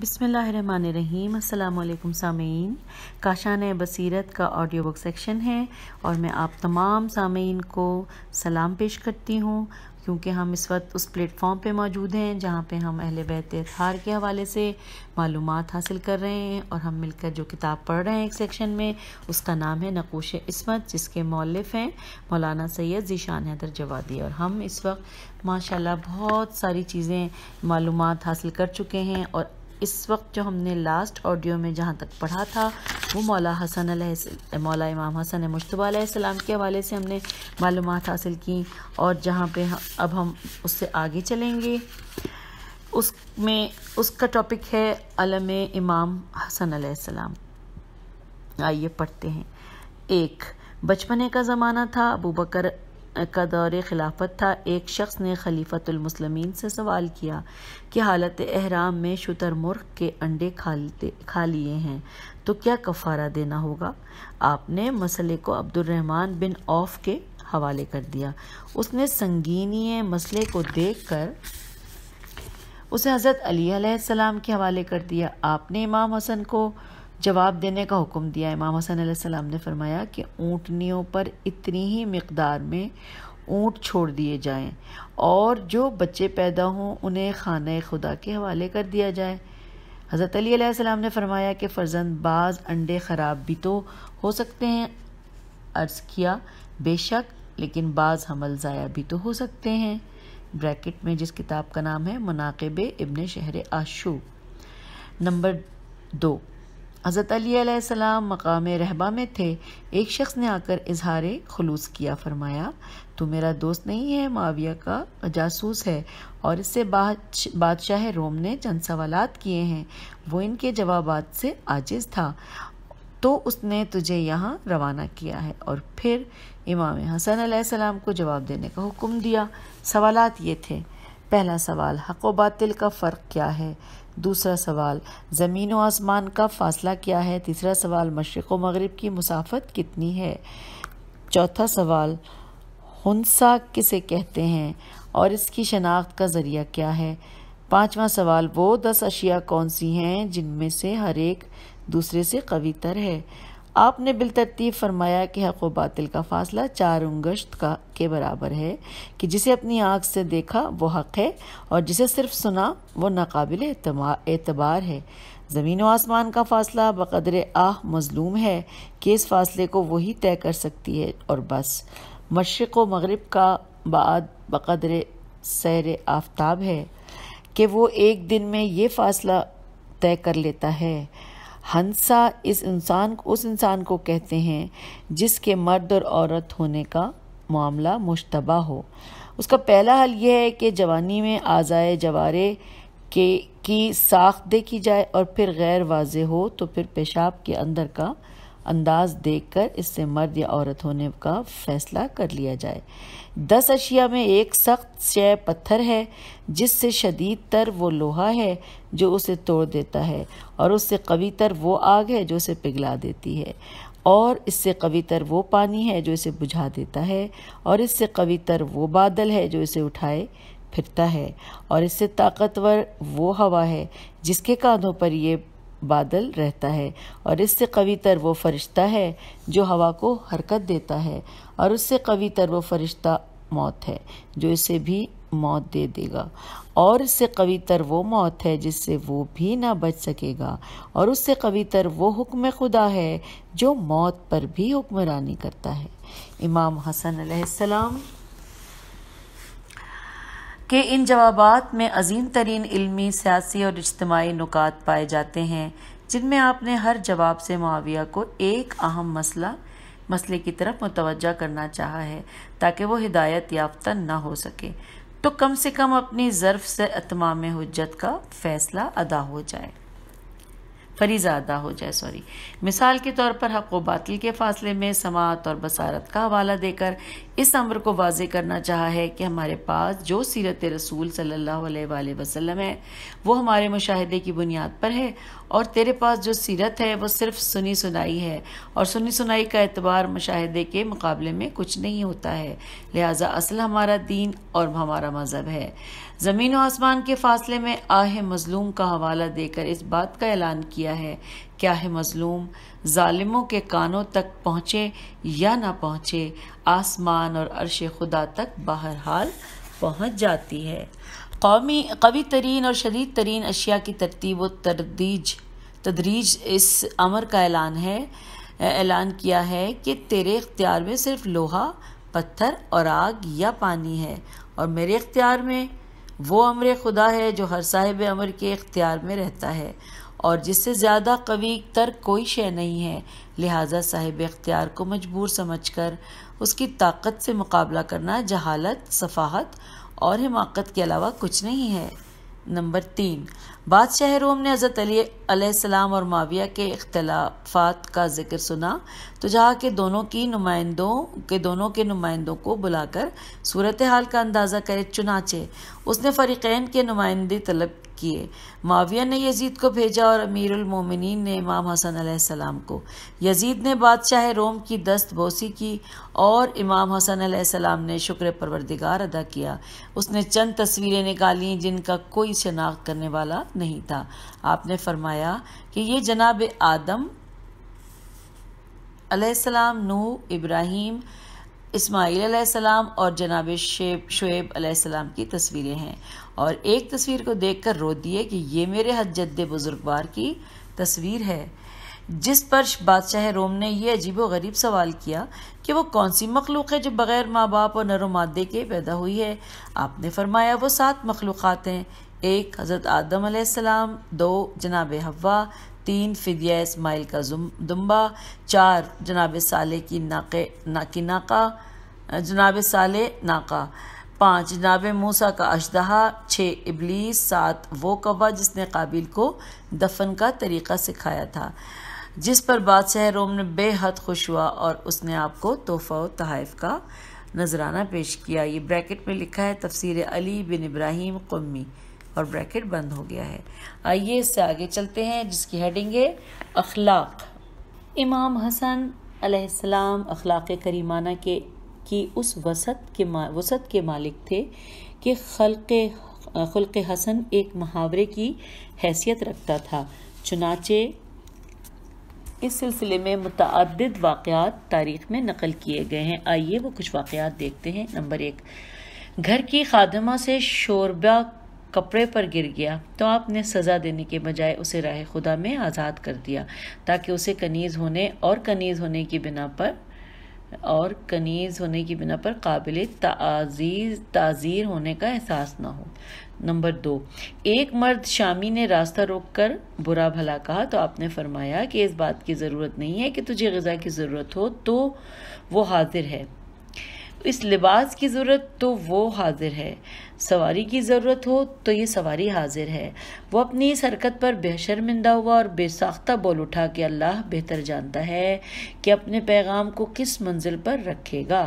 बिसमीम अल्लाम सामीन काशान बसीरत का ऑडियो बुक सेक्शन है और मैं आप तमाम सामीन को सलाम पेश करती हूँ क्योंकि हम इस वक्त उस प्लेटफॉर्म पे मौजूद हैं जहाँ पे हम अहल बैत के हवाले से मालूम हासिल कर रहे हैं और हम मिलकर जो किताब पढ़ रहे हैं एक सेक्शन में उसका नाम है नकोश इसमत जिसके मौलफ हैं मौलाना सैयद ज़ीशान हैदर जवादी और हम इस वक्त माशाल्लाह बहुत सारी चीज़ें मालूम हासिल कर चुके हैं और इस वक्त जो हमने लास्ट ऑडियो में जहाँ तक पढ़ा था वो मौला हसन मौला इमाम हसन मुशतबाम के हवाले से हमने मालूम हासिल की और जहाँ पे अब हम उससे आगे चलेंगे उस में उसका टॉपिक है अलम इमाम हसन आइए पढ़ते हैं एक बचपने का ज़माना था अबू बकर का दौर खिलाफत था एक शख्स ने खलीफतमसलमिन से सवाल किया कि हालत अहराम में शुतर मुर्ख के अंडे खा खा लिए हैं तो क्या कफ़ारा देना होगा आपने मसले को अब्दुलरहमान बिन औफ के हवाले कर दिया उसने संगीनी मसले को देख कर उसे हज़रत अली सलाम के हवाले कर दिया आपने इमाम हसन को जवाब देने का हुक्म दिया इमाम हसन सलाम ने फरमाया कि ऊँटनियों पर इतनी ही मकदार में ऊँट छोड़ दिए जाएँ और जो बच्चे पैदा हों उन्हें खाना खुदा के हवाले कर दिया जाए हज़रत अली ने फरमाया कि फ़र्जंद बाज़ अंडे ख़राब भी तो हो सकते हैं अर्ज़ किया बेशक लेकिन बाज़ हमल ज़ाया भी तो हो सकते हैं ब्रैकेट में जिस किताब का नाम है मनाकब इबन शहर आशू नंबर दो हज़रत सलाम मकाम रहबा में थे एक शख्स ने आकर इजहार खलूस किया फरमाया तो मेरा दोस्त नहीं है माविया का जासूस है और इससे बादशाह रोम ने चंद सवाल किए हैं वो इनके जवाब से आजिज़ था तो उसने तुझे यहाँ रवाना किया है और फिर इमाम हसन सलाम को जवाब देने का हुक्म दिया सवालात ये थे पहला सवाल हक बातिल का फ़र्क क्या है दूसरा सवाल ज़मीन व आसमान का फासला क्या है तीसरा सवाल मशरक़ व मगरब की मुसाफत कितनी है चौथा सवाल हंसा किसे कहते हैं और इसकी शनाख्त का ज़रिया क्या है पाँचवा सवाल वो दस अशिया कौन सी हैं जिनमें से हर एक दूसरे से कवितर है आपने बिलतरतीब फरमाया कि हक व बातिल का फासला चार उंगश्त का के बराबर है कि जिसे अपनी आँख से देखा वो हक है और जिसे सिर्फ सुना वो नाकबिल एतबार है ज़मीन व आसमान का फासला बकदर आह मज़लूम है कि इस फासले को वही तय कर सकती है और बस मशरक़ व मगरब का बाद बकदर सैर आफ्ताब है कि वो एक दिन में ये फासला तय कर लेता है हंसा इस इंसान उस इंसान को कहते हैं जिसके मर्द और औरत होने का मामला मुशतबा हो उसका पहला हल यह है कि जवानी में आज़ाए जवारे के की साख देखी जाए और फिर गैर वाज हो तो फिर पेशाब के अंदर का अंदाज देखकर इससे मर्द या औरत होने का फैसला कर लिया जाए दस अशिया में एक सख्त शय पत्थर है जिससे शदीद तर वो लोहा है जो उसे तोड़ देता है और उससे कवी तर वो आग है जो उसे पिघला देती है और इससे कवी तर वो पानी है जो इसे बुझा देता है और इससे कवी तर वो बादल है जो इसे उठाए फिरता है और इससे ताकतवर वो हवा है जिसके कांधों पर ये बादल रहता है और इससे तर वो फरिश्ता है जो हवा को हरकत देता है और उससे तर वो फरिश्ता मौत है जो इसे भी मौत दे देगा और इससे तर वो मौत है जिससे वो भी ना बच सकेगा और उससे तर वो हुक्म खुदा है जो मौत पर भी हुक्मरानी करता है इमाम हसन अलैहिस्सलाम कि इन जवाब में अजीम तरीन इलमी सियासी और इज्तमाही नुकात पाए जाते हैं जिनमें आपने हर जवाब से माविया को एक अहम मसला मसले की तरफ मुतवजह करना चाहा है ताकि वो हिदायत याफ्ता ना हो सके तो कम से कम अपनी ज़रफ़ से अतमाम हजत का फ़ैसला अदा हो जाए फरीजादा हो जाए सॉरी मिसाल के तौर पर हक व बातिल के फासले में समात और बसारत का हवाला देकर इस अम्र को वाजे करना चाहा है कि हमारे पास जो सीरत रसूल सल्ला वसलम है वो हमारे मुशाहे की बुनियाद पर है और तेरे पास जो सीरत है वो सिर्फ सुनी सुनाई है और सुनी सुनाई का एतबार मुशाहे के मुकाबले में कुछ नहीं होता है लिहाजा असल हमारा दीन और हमारा मज़हब है ज़मीन व आसमान के फासले में आह मज़लूम का हवाला देकर इस बात का ऐलान किया है क्या आह मज़लूम ालिमों के कानों तक पहुँचे या ना पहुँचे आसमान और अरश खुदा तक बहरहाल पहुँच जाती है कौमी कवी तरीन और शदीद तरीन अशिया की तरतीब व तरदीज तदरीज इस अमर का ऐलान है ऐलान किया है कि तेरे इख्तियार में सिर्फ लोहा पत्थर और आग या पानी है और मेरे इख्तियार में वो अमर खुदा है जो हर साहिब अमर के इख्तियार में रहता है और जिससे ज़्यादा कवी तर कोई शय नहीं है लिहाजा साहिब इख्तियार को मजबूर समझकर उसकी ताकत से मुकाबला करना जहालत सफाहत और हिमाकत के अलावा कुछ नहीं है नंबर तीन बादशाह रोम ने हज़रत अलीसम और माविया के अख्तलाफात का जिक्र सुना तो जहाँ के दोनों की नुमाइंदों के दोनों के नुमाइंदों को बुलाकर सूरत हाल का अंदाज़ा करे चुनाचे उसने फ़रीक़ैन के नुमाइंदे तलब किए माविया ने यजीद को भेजा और मोमिनीन ने इमाम हसन अलैहिस्सलाम को यजीद ने बादशाह रोम की दस्त बोसी की और इमाम हसन अलैहिस्सलाम ने शुक्र परवरदिगार अदा किया उसने चंद तस्वीरें निकाली जिनका कोई शनाख्त करने वाला नहीं था आपने फरमाया कि ये जनाब आदम अलैहिस्सलाम नू इब्राहिम इस्माईल सलाम और जनाब शेब शुएब सलाम की तस्वीरें हैं और एक तस्वीर को देखकर रो दिए कि ये मेरे हजद बुजुर्गवार की तस्वीर है जिस पर बादशाह रोम ने यह अजीब गरीब सवाल किया कि वो कौन सी मखलूक है जो बग़ैर माँ बाप और नरो मादे के पैदा हुई है आपने फरमाया वो सात मखलूक़ हैं एक हज़रत आदम आसमाम दो जनाब हवा तीन फिदिया इसमाइल का दुम्बा चार जनाब साले की नाके ना की नाका जनाब साले नाका पाँच जनाब मूसा का अशदहा छः इबलीस सात वो कबा जिसने काबिल को दफन का तरीक़ा सिखाया था जिस पर बादशाह रोम ने बेहद खुश हुआ और उसने आपको तोहफ़ा व तहफ़ का नजराना पेश किया ये ब्रैकेट में लिखा है तफसीर अली बिन इब्राहिम कौमी और ब्रैकेट बंद हो गया है आइए इससे आगे चलते हैं जिसकी हेडिंग है अखलाक इमाम हसन अलैहिस्सलाम अखलाक करीमाना के की उस वसत के वसत के मालिक थे कि खलक़ हसन एक मुहावरे की हैसियत रखता था चुनाचे इस सिलसिले में मुतद वाक़ात तारीख में नकल किए गए हैं आइए वो कुछ वाक़ात देखते हैं नंबर एक घर की खादमा से शोरबा कपड़े पर गिर गया तो आपने सज़ा देने के बजाय उसे राह खुदा में आज़ाद कर दिया ताकि उसे कनीज़ होने और कनीज़ होने की बिना पर और कनीज़ होने की बिना पर काबिल ताज़ीज़ ताज़ीर होने का एहसास ना हो नंबर दो एक मर्द शामी ने रास्ता रोककर बुरा भला कहा तो आपने फरमाया कि इस बात की ज़रूरत नहीं है कि तुझे गज़ा की ज़रूरत हो तो वो हाजिर है इस लिबास की ज़रूरत तो वो हाजिर है सवारी की ज़रूरत हो तो ये सवारी हाजिर है वो अपनी इस हरकत पर बेशर्मिंदा हुआ और बेसाख्ता बोल उठा कि अल्लाह बेहतर जानता है कि अपने पैगाम को किस मंजिल पर रखेगा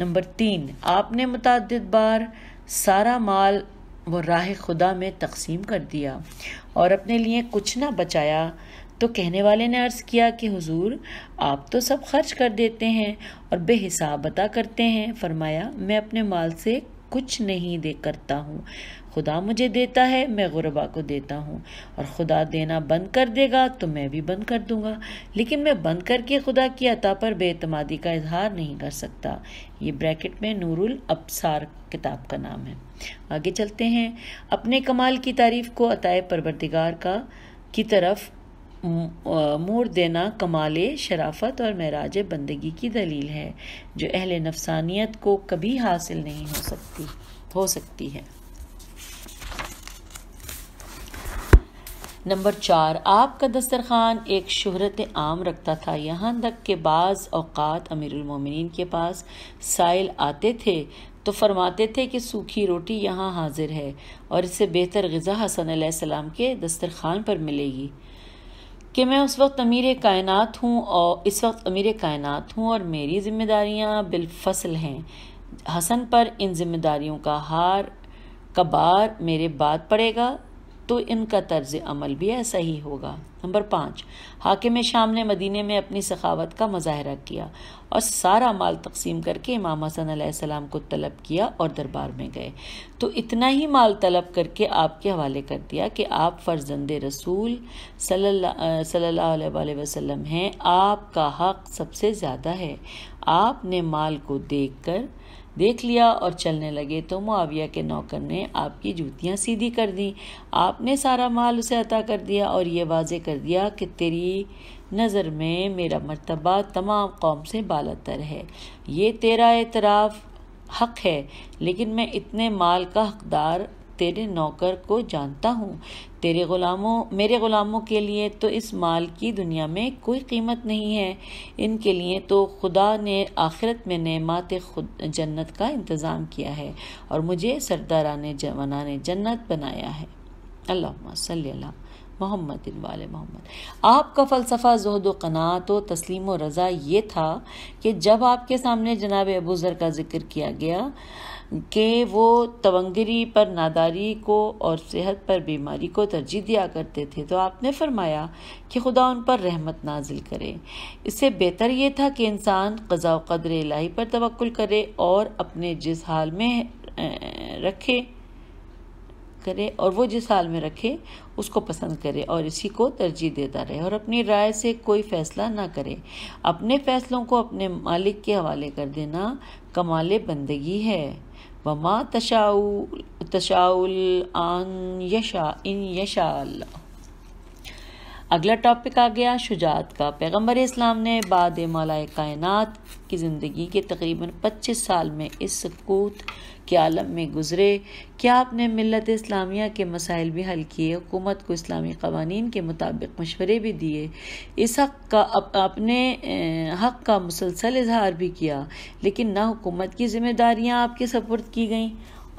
नंबर तीन आपने मुतद बार सारा माल वो राह खुदा में तकसीम कर दिया और अपने लिए कुछ ना बचाया तो कहने वाले ने अर्ज़ किया कि हुजूर आप तो सब खर्च कर देते हैं और बेहिसाब बता करते हैं फरमाया मैं अपने माल से कुछ नहीं दे करता हूँ खुदा मुझे देता है मैं गुरबा को देता हूँ और खुदा देना बंद कर देगा तो मैं भी बंद कर दूँगा लेकिन मैं बंद करके खुदा की अता पर बेतमादी का इजहार नहीं कर सकता ये ब्रैकेट में नूरुल अबसार किताब का नाम है आगे चलते हैं अपने कमाल की तारीफ को अताए परवरदिगार का की तरफ मोड़ देना कमाल शराफत और महराज बंदगी की दलील है जो अहल नफसानियत को कभी हासिल नहीं हो सकती हो सकती है नंबर चार आपका दस्तरखान एक शहरत आम रखता था यहाँ तक के बाज़ अवकात अमीरमिन के पास साइल आते थे तो फरमाते थे कि सूखी रोटी यहाँ हाजिर है और इससे बेहतर गज़ा हसन सलाम के दस्तरखान पर मिलेगी कि मैं उस वक्त अमीर कायनात हूँ और इस वक्त अमीर कायनात हूँ और मेरी जिम्मेदारियाँ बिलफसल हैं हसन पर इन जिम्मेदारियों का हार कबार मेरे बाद पड़ेगा तो इनका तर्ज अमल भी ऐसा ही होगा नंबर पाँच हाकिम शाम ने मदीने में अपनी सखावत का मुजाहरा किया और सारा माल तकसीम करके इमाम हसन सलाम को तलब किया और दरबार में गए तो इतना ही माल तलब करके आपके हवाले कर दिया कि आप फर्जंद रसूल सल्ला वसलम हैं आपका हक सबसे ज़्यादा है आपने माल को कर देख लिया और चलने लगे तो मुआविया के नौकर ने आपकी जूतियाँ सीधी कर दी आपने सारा माल उसे अता कर दिया और ये वाजे कर दिया कि तेरी नज़र में मेरा मरतबा तमाम कौम से बालतर है ये तेरा एतराफ़ हक है लेकिन मैं इतने माल का हकदार तेरे नौकर को जानता हूँ तेरे गुलामों मेरे गुलामों के लिए तो इस माल की दुनिया में कोई कीमत नहीं है इनके लिए तो खुदा ने आखिरत में नमात खुद जन्नत का इंतज़ाम किया है और मुझे सरदारान जवाना ने जन्नत बनाया है अल्लाह मोहम्मद वाल मोहम्मद आपका फ़लसफ़ा जहद कनात व तस्लीम रज़ा ये था कि जब आपके सामने जनाब अबूज़र का जिक्र किया गया कि वो तवंगरी पर नादारी को और सेहत पर बीमारी को तरजीह दिया करते थे तो आपने फरमाया कि खुदा उन पर रहमत नाजिल करे इससे बेहतर ये था कि इंसान कज़ा कदर इलाही पर तवक्ल करे और अपने जिस हाल में रखे करे और वो जिस हाल में रखे उसको पसंद करे और इसी को तरजीह देता रहे और अपनी राय से कोई फैसला ना करे अपने फैसलों को अपने मालिक के हवाले कर देना कमाल बंदगी है वमा तशाउल तशाउल आन यशा इन यशा अगला टॉपिक आ गया शुजात का पैगम्बर इस्लाम ने बाद मलाए कायनात की ज़िंदगी के तकरीबन 25 साल में इस सकूत के आलम में गुजरे क्या आपने मिलत इस्लामिया के मसाइल भी हल किए हुकूमत को इस्लामी कवानीन के मुताबिक मशवरे भी दिए इस हक का अप, अपने हक का मुसलसल इजहार भी किया लेकिन ना हुकूमत की जिम्मेदारियाँ आपके सपुर्द की गईं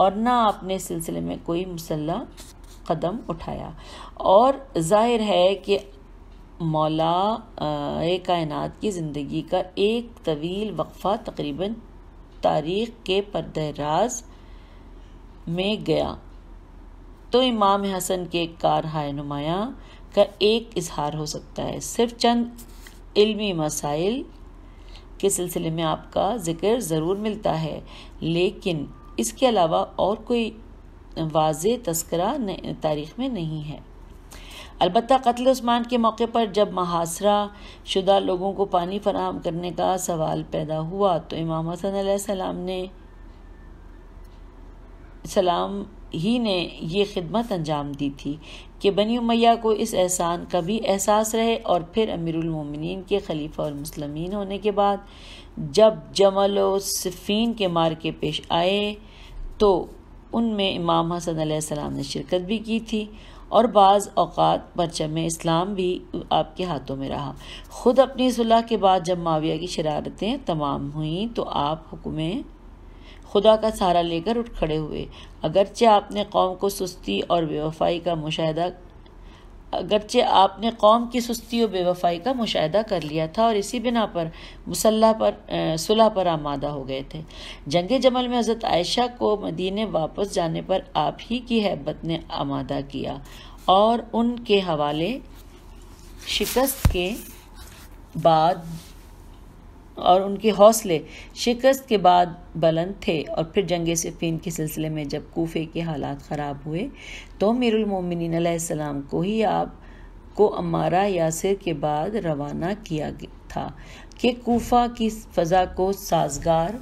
और ना आपने इस सिलसिले में कोई मुसल्ला कदम उठाया और जाहिर है कि मौला कायनात की ज़िंदगी का एक तवील वक्फ़ा तकरीबन तारीख के पर्दराज में गया तो इमाम हसन के कार हाय नुमाया का एक इजहार हो सकता है सिर्फ चंद इल्मी मसाइल के सिलसिले में आपका ज़िक्र ज़रूर मिलता है लेकिन इसके अलावा और कोई वाज तस्करा तारीख में नहीं है अलबत् कत्ल उस्मान के मौके पर जब महासरा शुदा लोगों को पानी फराहम करने का सवाल पैदा हुआ तो इमाम हसन सलाम ने सलाम ही ने ये खिदमत अंजाम दी थी कि बनी उमैया को इस एहसान का भी एहसास रहे और फिर अमीरमिन के खलीफा और मुसलमिन होने के बाद जब जमल सिफ़ीन के मार के पेश आए तो उनमें इमाम हसन सलाम ने शिरकत भी की थी और बाज़ अवत परचम इस्लाम भी आपके हाथों में रहा ख़ुद अपनी सुलह के बाद जब माविया की शरारतें तमाम हुई तो आप हुक्में खुदा का सहारा लेकर उठ खड़े हुए अगरचे आपने कौम को सुस्ती और बेवफाई का मुशाह अगरचे आपने कौम की सुस्ती और बेवफाई का मुशाह कर लिया था और इसी बिना पर मुसल्ला पर सुलह पर आमादा हो गए थे जंग जमल में हज़रत आयशा को मदीने वापस जाने पर आप ही की हैबत ने आमादा किया और उनके हवाले शिकस्त के बाद और उनके हौसले शिकस्त के बाद बुलंद थे और फिर जंग सिफीन के सिलसिले में जब कोफे के हालात ख़राब हुए तो मीरमिनसम को ही आप को अमारा यासिर के बाद रवाना किया था कि कोफा की फ़ज़ा को साजगार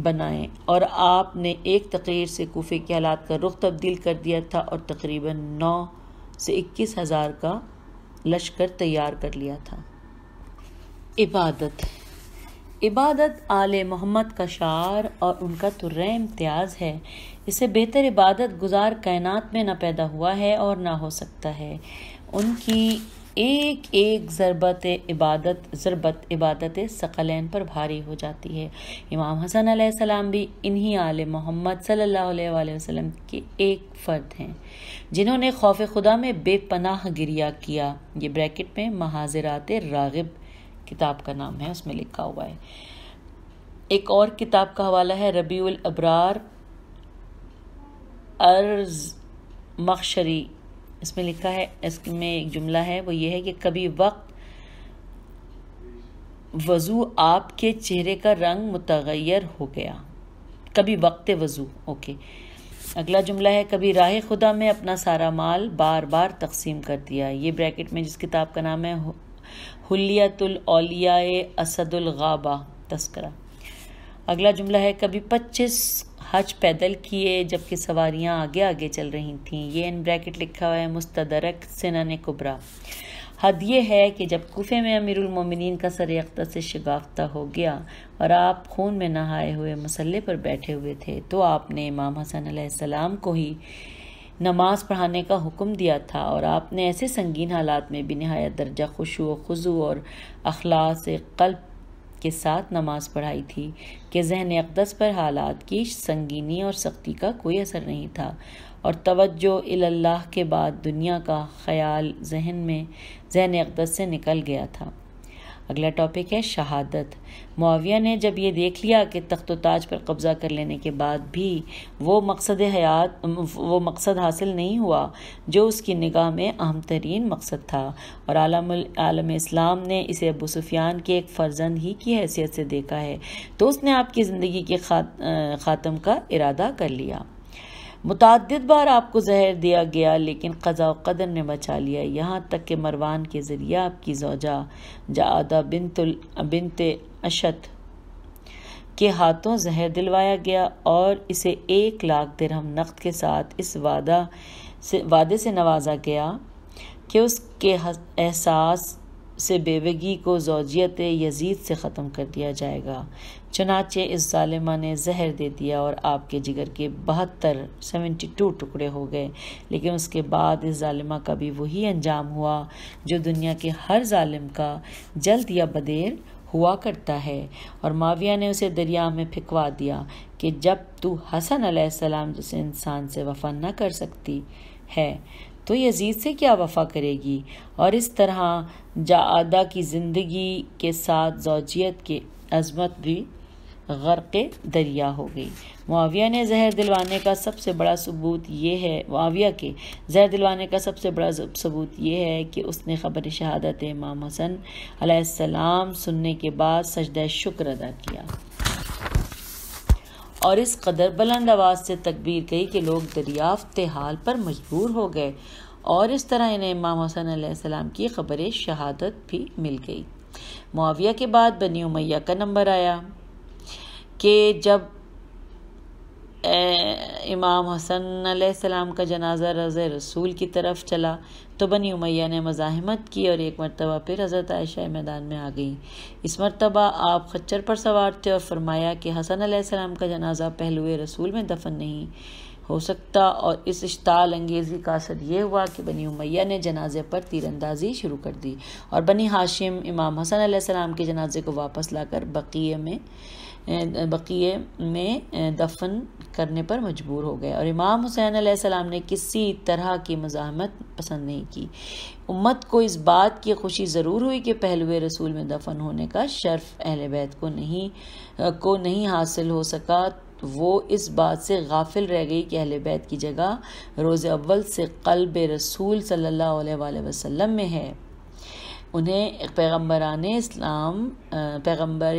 बनाएं और आपने एक तकरीर से कोफे के हालात का रुख तब्दील कर दिया था और तकरीबन नौ से इक्कीस हज़ार का लश्कर तैयार कर लिया था इबादत इबादत आल मोहम्मद का शार और उनका तुर्र इम्तियाज़ है इसे बेहतर इबादत गुजार कायनात में ना पैदा हुआ है और ना हो सकता है उनकी एक एक ज़रबत इबादत ज़रबत इबादत सकलैन पर भारी हो जाती है इमाम हसन आसमाम भी इन्हीं आल मोहम्मद सल्ला वसम के एक फ़र्द हैं जिन्होंने खौफ खुदा में बेपनाह गिरिया किया ये ब्रैकेट में महाजरात राग़ब किताब का नाम है उसमें लिखा हुआ है एक और किताब का हवाला है रबीउल अबरार अर्ज मखशरी इसमें लिखा है इसमें एक जुमला है वो ये है कि कभी वक्त वज़ू आपके चेहरे का रंग मुतगैर हो गया कभी वक्त वज़ू ओके अगला जुमला है कभी राह खुदा में अपना सारा माल बार बार तकसीम कर दिया ये ब्रैकेट में जिस किताब का नाम है हलियातुलौलिया असदुलगाबा तस्करा अगला जुमला है कभी पच्चीस हज पैदल किए जबकि सवारियां आगे आगे चल रही थीं ये इन ब्रैकेट लिखा हुआ है मुस्तदरक सिनन कुबरा हद ये है कि जब कुफे में अमीरमिन का सर अख्तर से शगाफ्ता हो गया और आप खून में नहाए हुए मसल्ले पर बैठे हुए थे तो आपने इमाम हसन सलाम को ही नमाज पढ़ाने का हुक्म दिया था और आपने ऐसे संगीन हालात में भी नहायत दर्जा खुशु खुजू और अखलास कल्ब के साथ नमाज पढ़ाई थी कि जहन अकदस पर हालात की संगीनी और सख्ती का कोई असर नहीं था और तवज्जो अल्लाह के बाद दुनिया का ख्याल जहन में जहन अकदस से निकल गया था अगला टॉपिक है शहादत मुआविया ने जब ये देख लिया कि तख्त ताज पर कब्ज़ा कर लेने के बाद भी वो मकसद हयात वो मकसद हासिल नहीं हुआ जो उसकी निगाह में अहम तरीन मकसद था और आलम आलम इस्लाम ने इसे अबू सुफियान के एक फ़र्जंद ही की हैसियत से देखा है तो उसने आपकी ज़िंदगी के खात, खात्म का इरादा कर लिया मुतद बार आपको जहर दिया गया लेकिन क़ज़ा कदर ने बचा लिया यहाँ तक कि मरवान के ज़रिए आपकी जोजा जादा बिनतुल बिनत अशत के हाथों जहर दिलवाया गया और इसे एक लाख दिरहम नकद के साथ इस वादा से वादे से नवाजा गया कि उसके एहसास से बेवगी को जोजियत यजीद से ख़त्म कर दिया जाएगा चनाचे इस ालिमा ने जहर दे दिया और आपके जिगर के बहत्तर सेवेंटी टू टुकड़े हो गए लेकिन उसके बाद इस ालिमा का भी वही अंजाम हुआ जो दुनिया के हर ालिम का जल्द या बदेर हुआ करता है और माविया ने उसे दरिया में फिकवा दिया कि जब तू हसन सलाम जैसे इंसान से वफा न कर सकती है तो यजीद से क्या वफा करेगी और इस तरह जादा की ज़िंदगी के साथ जोजियत के अजमत भी गर्क दरिया हो गई मुआविया ने जहर दिलवाने का सबसे बड़ा सबूत ये है मुआविया के जहर दिलवाने का सबसे बड़ा सबूत ये है कि उसने ख़बर शहादत इमाम हसन आसमाम सुनने के बाद सजद शुक्र अदा किया और इस कदर बुलंद आवाज़ से तकबीर गई कि लोग दरियाफ्त हाल पर मजबूर हो गए और इस तरह इन्हें इमाम हसन सलाम की खबर शहादत भी मिल गई मुआविया के बाद बनी उमैया का नंबर आया कि जब इमाम हसन सलाम का जनाजा रज़ रसूल की तरफ चला तो बनी उमैया ने मज़ाहमत की और एक मरतबा फिर हज़रत आयशा मैदान में आ गई इस मरतबा आप खच्चर पर सवार थे और फरमाया कि हसन सलाम का जनाजा पहलुए रसूल में दफन नहीं हो सकता और इस इश्ताल अंगेज़ी का असर यह हुआ कि बनी उमैया ने जनाजे पर तीरंदाजी शुरू कर दी और बनी हाशिम इमाम हसन सलाम के जनाजे को वापस लाकर बकिए में बकिए में दफन करने पर मजबूर हो गए और इमाम हुसैन आसमाम ने किसी तरह की मज़ामत पसंद नहीं की उम्मत को इस बात की खुशी ज़रूर हुई कि पहलुए रसूल में दफन होने का शर्फ अहल बैत को नहीं को नहीं हासिल हो सका वो इस बात से गाफिल रह गई कि अहल बैत की जगह रोज़ अव्वल से कल्ब रसूल सल्ला वसलम में है उन्हें पैगम्बरान इस्लाम पैगम्बर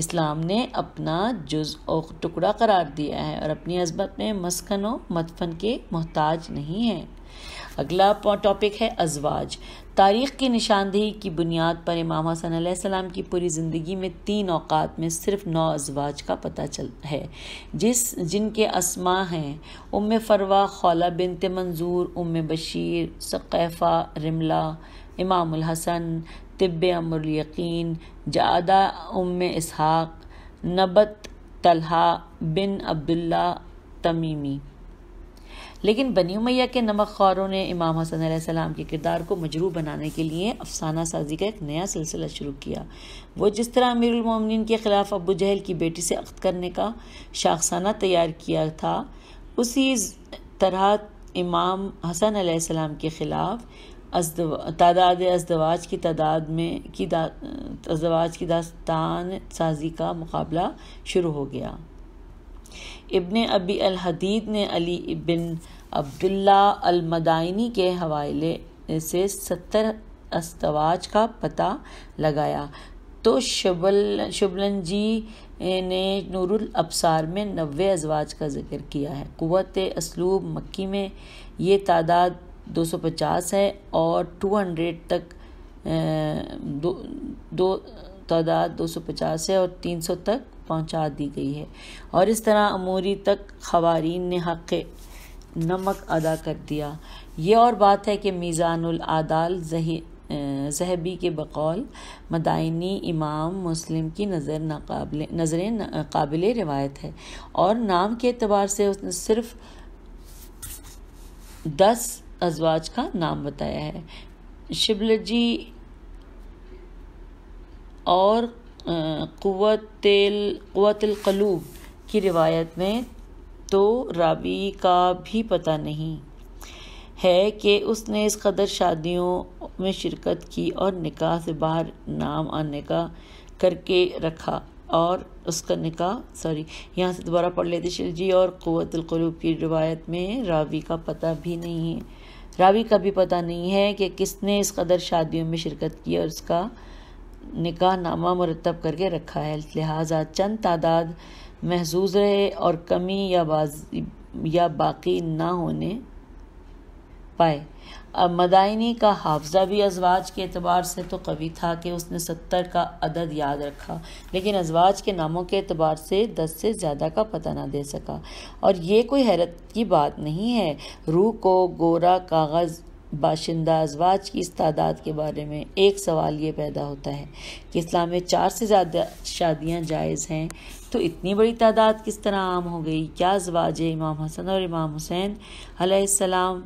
इस्लाम ने अपना जुज़ और टुकड़ा करार दिया है और अपनी अजमत में मस्कन व मदफन के मोहताज नहीं हैं अगला टॉपिक है अजवाज तारीख़ की निशानदेही की बुनियाद पर इमाम हसन सलाम की पूरी ज़िंदगी में तीन अवात में सिर्फ नौ अजवाज का पता चल है जिस जिनके असमा हैं उम फरवा खौला बिनत मंजूर उम बशीर सक़ैफ़ा रिमला इमाम हसन तिब यकीन जादा उम इसहाक नबत तलहा बिन अब्दुल्ला तमीमी लेकिन बनी उमैया के नमक खौरों ने इमाम हसन सलाम के किरदार को मजरू बनाने के लिए अफसाना साजी का एक नया सिलसिला शुरू किया वो जिस तरह अमीरमिन के ख़िलाफ़ अबू जहल की बेटी से अख्त करने का शाखसाना तैयार किया था उसी तरह इमाम हसन सलाम के ख़िलाफ़ तादाद अजदवाज की तादाद में की अजवाज की दास्तान साजी का मुकाबला शुरू हो गया इब्न अबी अल हदीद ने अली इब्न अब्दुल्ला अलमदाइनी के हवाले से सत्तर अस्तवाज का पता लगाया तो शबल शुबलन जी ने नूरुल अबसार में नबे अजवाज का जिक्र किया है क़वत असलूब मक्की में ये तादाद 250 है और 200 तक दो दो तादाद 250 है और 300 तक पहुंचा दी गई है और इस तरह अमूरी तक खवारीन ने हक़ नमक अदा कर दिया ये और बात है कि मीज़ानदाल जही जहबी के बकौल मदाइनी इमाम मुस्लिम की नज़र नाकबिल नज़रें काबिल रिवायत है और नाम के अतबार से उसने सिर्फ दस अजवाज का नाम बताया है शिबलत जी और कलूब की रिवायत में तो राबी का भी पता नहीं है कि उसने इस कदर शादियों में शिरकत की और निकाह से बाहर नाम आने का करके रखा और उसका निकाह सॉरी यहाँ से दोबारा पढ़ लेते शिल जी और क़वतलूब की रिवायत में रावी का पता भी नहीं है रावी का भी पता नहीं है कि किसने इस कदर शादियों में शिरकत की और इसका निकाह नामा मरतब करके रखा है लिहाजा चंद तादाद महजूज रहे और कमी या बाज या बाकी ना होने पाए अब मदाइनी का हाफजा भी अजवाज के अतबार से तो कवि था कि उसने सत्तर का अदद याद रखा लेकिन अजवाज के नामों के अतबार से दस से ज़्यादा का पता ना दे सका और ये कोई हैरत की बात नहीं है रूह को गोरा कागज़ बाशिंदा अजवाज की इस तादाद के बारे में एक सवाल ये पैदा होता है कि इस्लाम में चार से ज़्यादा शादियां जायज़ हैं तो इतनी बड़ी तादाद किस तरह आम हो गई क्या अजवाज इमाम हसन और इमाम हुसैन सलाम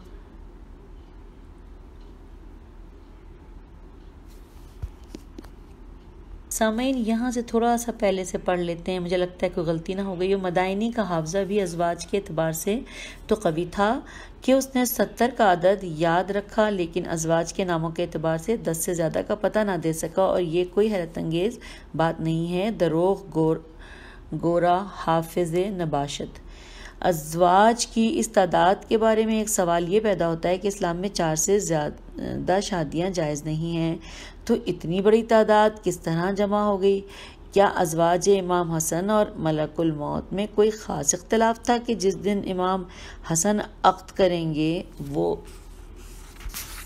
सामीन यहाँ से थोड़ा सा पहले से पढ़ लेते हैं मुझे लगता है कोई गलती ना हो गई हो मदायनी का हाफजा भी अजवाज के अतबार से तो कवि था कि उसने सत्तर का आदद याद रखा लेकिन अजवाज के नामों के अतबार से दस से ज़्यादा का पता ना दे सका और ये कोई हैरत अंगेज़ बात नहीं है दरोग गोर गोरा हाफिज नबाशत अजवाज की इस तादाद के बारे में एक सवाल ये पैदा होता है कि इस्लाम में चार से ज़्यादा शादियाँ जायज़ नहीं हैं तो इतनी बड़ी तादाद किस तरह जमा हो गई क्या अजवाज इमाम हसन और मलकुल मौत में कोई ख़ास इख्तलाफ था कि जिस दिन इमाम हसन अक्त करेंगे वो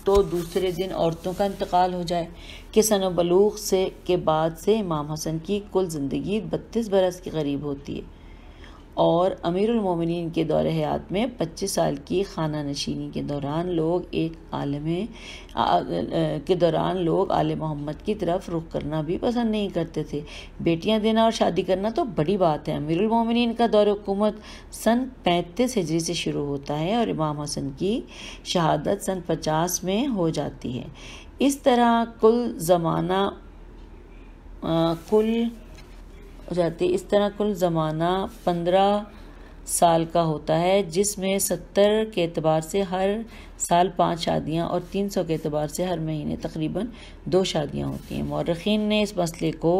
तो दूसरे दिन औरतों का इंतकाल हो जाए कि सन बलूक से के बाद से इमाम हसन की कुल ज़िंदगी बत्तीस बरस के करीब होती है और अमीरमिन के दौर हयात में पच्चीस साल की खाना नशीनी के दौरान लोग एक आलम के दौरान लोग आल मोहम्मद की तरफ रुख करना भी पसंद नहीं करते थे बेटियां देना और शादी करना तो बड़ी बात है अमीरमिन का दौर हुकूमत सन पैंतीस हिजरी से शुरू होता है और इमाम हसन की शहादत सन पचास में हो जाती है इस तरह कुल ज़माना कुल हो जाती है इस तरह कुल ज़माना पंद्रह साल का होता है जिसमें सत्तर के अतबार से हर साल पाँच शादियाँ और तीन सौ के अतबार से हर महीने तकरीबन दो शादियाँ होती हैं मौरखीन ने इस मसले को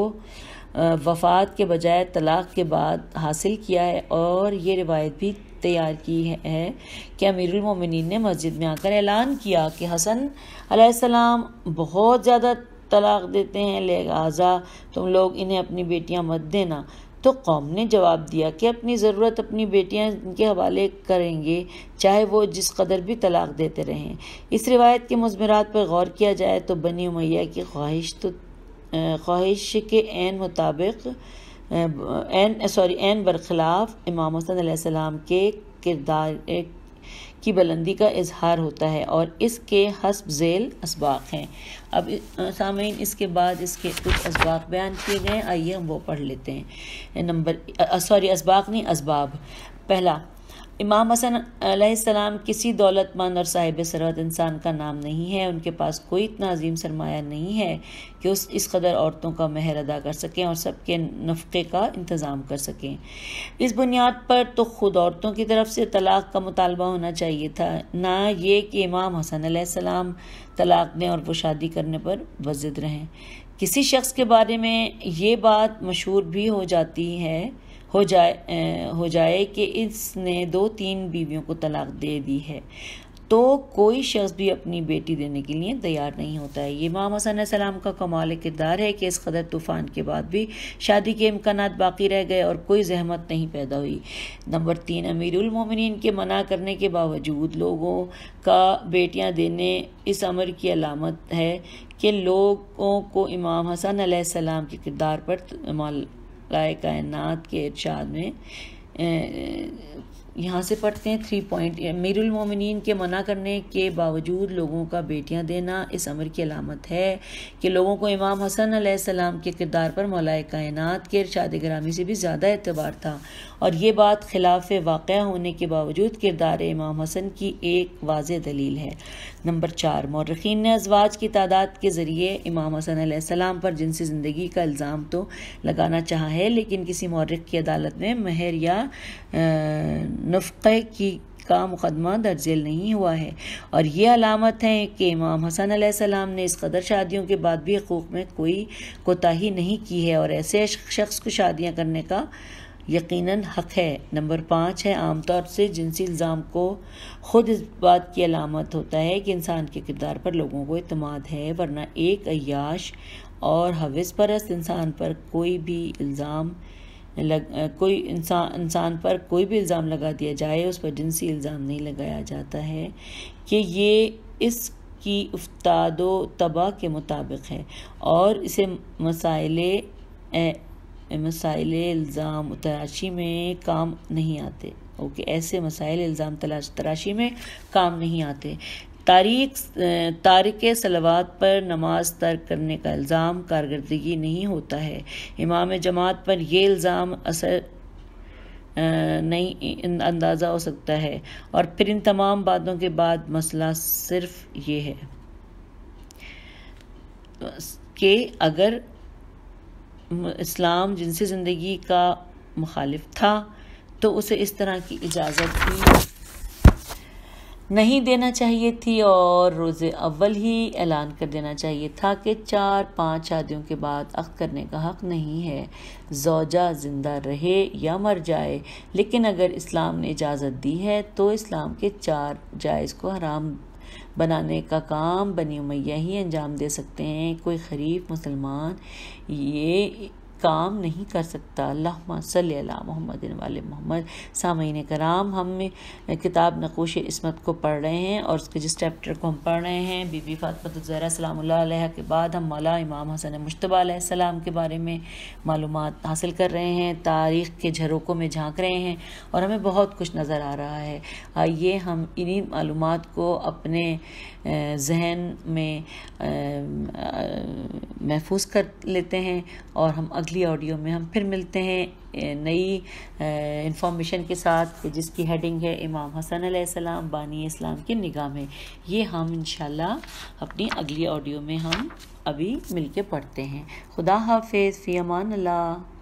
वफात के बजाय तलाक़ के बाद हासिल किया है और ये रिवायत भी तैयार की है कि अमीरमिन ने मस्जिद में आकर ऐलान किया कि हसन अलैहिस्सलाम बहुत ज़्यादा तलाक देते हैं लिहाजा तुम लोग इन्हें अपनी बेटियाँ मत देना तो कौम ने जवाब दिया कि अपनी ज़रूरत अपनी बेटियाँ इनके हवाले करेंगे चाहे वो जिस कदर भी तलाक देते रहें इस रिवायत के मजमरात पर गौर किया जाए तो बनी उमैया की ख्वाहिश तो ख्वाहिश के एन मुताबिक एन सॉरी एन बरखिलाफ इमाम हसन के किरदार की बुलंदी का इजहार होता है और इसके हसब झेल इसबाक हैं अब सामीन इसके बाद इसके कुछ इसबाक बयान किए गए आइए हम वो पढ़ लेते हैं नंबर सॉरी इसबाक नहीं इसबाब पहला इमाम हसन सलाम किसी दौलतमंद और साहिब सरवत इंसान का नाम नहीं है उनके पास कोई इतना अजीम सरमाया नहीं है कि उस इस कदर औरतों का महर अदा कर सकें और सबके नफ़े का इंतज़ाम कर सकें इस बुनियाद पर तो ख़ुद औरतों की तरफ से तलाक़ का मुतालबा होना चाहिए था ना ये कि इमाम हसन सलाम तलाक़ दें और वो शादी करने पर वजिद रहें किसी शख्स के बारे में ये बात मशहूर भी हो जाती है हो जाए हो जाए कि इसने दो तीन बीवियों को तलाक दे दी है तो कोई शख्स भी अपनी बेटी देने के लिए तैयार नहीं होता है ये माम हसन सलाम का कमाल किरदार है कि इस कदर तूफ़ान के बाद भी शादी के इम्कान बाकी रह गए और कोई जहमत नहीं पैदा हुई नंबर तीन अमीरमिन के मना करने के बावजूद लोगों का बेटियां देने इस अमर की अलामत है कि लोगों को इमाम हसन सलाम के किरदार पर राय कायनात के इर्शाद में यहाँ से पढ़ते हैं थ्री पॉइंट मीरमिन के मना करने के बावजूद लोगों का बेटियाँ देना इस अमर की अलामत है कि लोगों को इमाम हसन सलाम के किरदार पर मौलाए कायनात के इरशाद ग्रामी से भी ज़्यादा एतबार था और ये बात खिलाफ वाक़ होने के बावजूद किरदार इमाम हसन की एक वाज दलील है नंबर चार मौरखीन ने अजवाज की तादाद के ज़रिए इमाम हसन सलाम पर जिनसी ज़िंदगी का इल्ज़ाम तो लगाना चाहा है लेकिन किसी मौरख की अदालत में महर या आ, नफ़े की का मुकदमा दर्ज नहीं हुआ है और ये अलामत है कि इमाम हसन आसमाम ने इस कदर शादियों के बाद भी हकूक़ में कोई कोताही नहीं की है और ऐसे शख्स को शादियाँ करने का यकीनन हक है नंबर पाँच है आमतौर से जिनसी इल्ज़ाम को ख़ुद इस बात की अलामत होता है कि इंसान के किरदार पर लोगों को अतमाद है वरना एक अयाश और हविस परस्त इंसान पर कोई भी इल्ज़ाम लग कोई इंसान इंसान पर कोई भी इल्ज़ाम लगा दिया जाए उस पर जिनसी इल्ज़ाम नहीं लगाया जाता है कि ये इस की उफ्ताद तबाह के मुताबिक है और इसे मसाइले मसाइले इल्ज़ाम तराशी में काम नहीं आते ओके ऐसे मसाइल इल्ज़ाम तलाश तराशी में काम नहीं आते तारीख तारिक सलवात पर नमाज तर्क करने का इल्ज़ाम कारकर्दगी नहीं होता है इमाम जमात पर यह इल्ज़ाम असर नहीं अंदाज़ा हो सकता है और फिर इन तमाम बातों के बाद मसला सिर्फ ये है कि अगर इस्लाम जिनसी ज़िंदगी का मुखालिफ था तो उसे इस तरह की इजाज़त भी नहीं देना चाहिए थी और रोज़ अव्वल ही ऐलान कर देना चाहिए था कि चार पांच शादियों के बाद अक्द करने का हक़ नहीं है जौजा ज़िंदा रहे या मर जाए लेकिन अगर इस्लाम ने इजाज़त दी है तो इस्लाम के चार जायज़ को हराम बनाने का काम बनी मैया ही अंजाम दे सकते हैं कोई खरीफ मुसलमान ये काम नहीं कर सकता अल्लाह सल्ला मोहम्मद वाल मोहम्मद सामीन कराम हम किताब नकोश इसमत को पढ़ रहे हैं और उसके जिस चैप्टर को हम पढ़ रहे हैं बीबी फ़ातमतुज़हरा तो सलाम के बाद हम मौला इमाम हसन मुशतबा सलाम के बारे में मालूम हासिल कर रहे हैं तारीख़ के झरोकों में झांक रहे हैं और हमें बहुत कुछ नज़र आ रहा है आइए हम इन्हीं मालूम को अपने जहन में महफूज कर लेते हैं और हम अगली ऑडियो में हम फिर मिलते हैं नई इन्फॉर्मेशन के साथ जिसकी हेडिंग है इमाम हसन अलैहिस्सलाम बानी इस्लाम की निगाह में ये हम इन अपनी अगली ऑडियो में हम अभी मिलके पढ़ते हैं खुदा हाफिज़ फ़ी अमान अल्लाह